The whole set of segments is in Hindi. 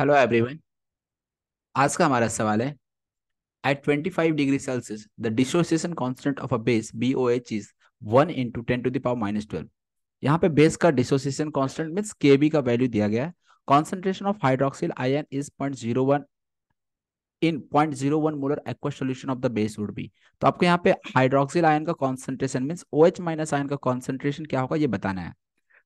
हेलो एवरीवन आज का हमारा सवाल है at 25 degree Celsius the dissociation constant of a base B O H is one into ten to the power minus twelve यहाँ पे बेस का dissociation constant means K B का वैल्यू दिया गया है concentration of hydroxyl ion is point zero one in point zero one molar aqua solution of the base would be तो आपको यहाँ पे हाइड्रोक्सिल आयन का concentration means O H minus ion का कॉन्सेंट्रेशन क्या होगा ये बताना है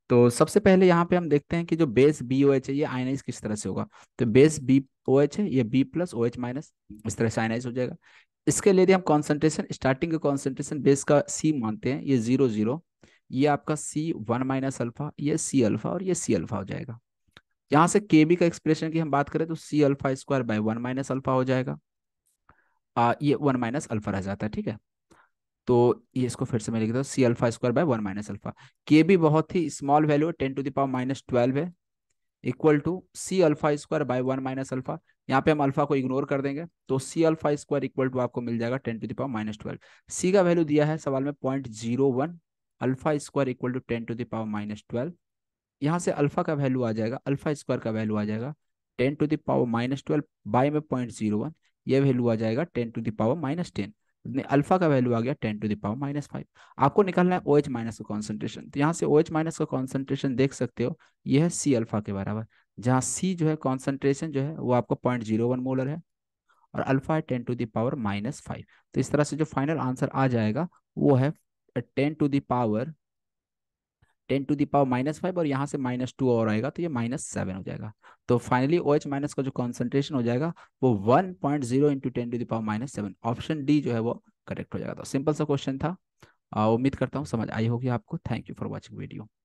तो सबसे पहले यहाँ पे हम देखते हैं कि जो बेस बी ओ एच है ये आयनाइज किस तरह से होगा तो बेस बी ओ एच है ये B plus O H minus इस तरह से आयनाइज हो जाएगा इसके लिए हम कॉन्सेंट्रेशन स्टार्टिंग का कॉन्सेंट्रेशन बेस का सी मानते हैं ये जीरो जीरो ये आपका सी वन माइनस अल्फा ये सी अल्फा और ये सी अल्फा हो जाएगा यहाँ से के बी का एक्सप्रेशन की हम बात करें तो C alpha square by one minus alpha हो जाएगा आ, ये वन माइनस अल्फा रह जाता है ठीक है तो ये इसको फिर से मैं लिख हूँ C alpha square by one minus alpha के भी बहुत ही स्मॉल वैल्यू है ten to the power minus twelve है equal to C alpha square by one minus alpha यहाँ पे हम अल्फा को इग्नोर कर देंगे तो C alpha square equal to आपको मिल जाएगा ten to the power minus twelve C का वैल्यू दिया है सवाल में point zero one alpha square equal to ten to the power minus twelve यहाँ से अल्फा का वैल्यू आ जाएगा अल्फा स्क्वायर का वैल्यू आ जाएगा ten to the power minus twelve by में पॉइंट जीरो वन ये वैल्यू आ जाएगा ten to the power minus ten alpha का वैल्यू आ गया ten to the power minus five आपको निकालना है ओ एच माइनस का कॉन्सेंट्रेशन तो यहाँ से ओ एच माइनस का कॉन्सेंट्रेशन देख सकते हो यह है सी अल्फा के बराबर जहाँ सी जो है कॉन्सेंट्रेशन जो है वो आपका पॉइंट जीरो वन मोलर है और अल्फा है ten to the power minus five तो इस तरह से जो फाइनल आंसर आ जाएगा वो है ten to the power ten to the power minus five और यहाँ से माइनस टू और आएगा तो ये माइनस सेवन हो जाएगा तो फाइनली ओ एच माइनस का जो कॉन्सेंट्रेशन हो जाएगा वो one point zero into ten to the power minus seven option D जो है वो करेक्ट हो जाएगा तो सिंपल सा क्वेश्चन था उम्मीद करता हूँ समझ आई होगी आपको thank you for watching video